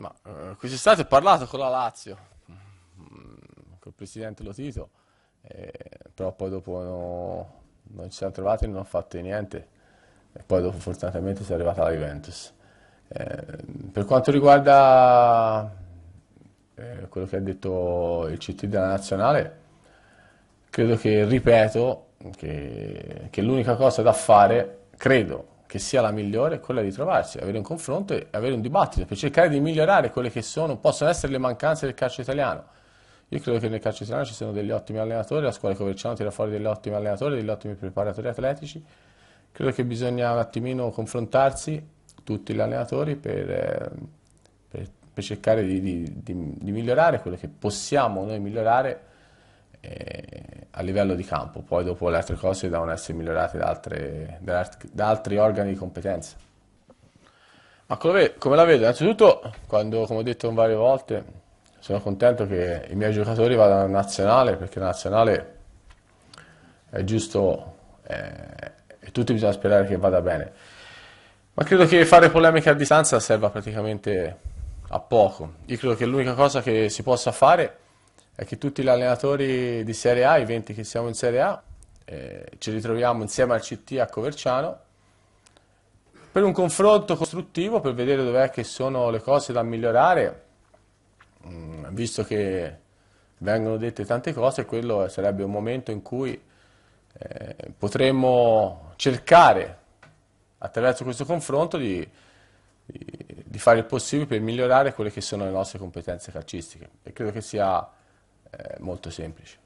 Ma eh, quest'estate ho parlato con la Lazio, mm, col presidente Lotito, eh, però poi dopo no, non ci siamo trovati, non ho fatto niente e poi dopo fortunatamente si è arrivata la Juventus. Eh, per quanto riguarda eh, quello che ha detto il CT della Nazionale, credo che, ripeto, che, che l'unica cosa da fare, credo, che sia la migliore è quella di trovarsi, avere un confronto e avere un dibattito per cercare di migliorare quelle che sono, possono essere le mancanze del calcio italiano. Io credo che nel calcio italiano ci siano degli ottimi allenatori, la scuola di Coverciano tira fuori degli ottimi allenatori, degli ottimi preparatori atletici. Credo che bisogna un attimino confrontarsi, tutti gli allenatori, per, eh, per, per cercare di, di, di, di migliorare quello che possiamo noi migliorare eh, a livello di campo, poi dopo le altre cose devono essere migliorate da, altre, da, da altri organi di competenza. Ma come, come la vedo? Innanzitutto, quando, come ho detto varie volte, sono contento che i miei giocatori vadano in nazionale, perché la nazionale è giusto eh, e tutti bisogna sperare che vada bene. Ma credo che fare polemiche a distanza serva praticamente a poco. Io credo che l'unica cosa che si possa fare è è che tutti gli allenatori di Serie A, i 20 che siamo in Serie A, eh, ci ritroviamo insieme al CT a Coverciano per un confronto costruttivo, per vedere dov'è che sono le cose da migliorare, mm, visto che vengono dette tante cose, quello sarebbe un momento in cui eh, potremmo cercare, attraverso questo confronto, di, di, di fare il possibile per migliorare quelle che sono le nostre competenze calcistiche. E credo che sia molto semplice.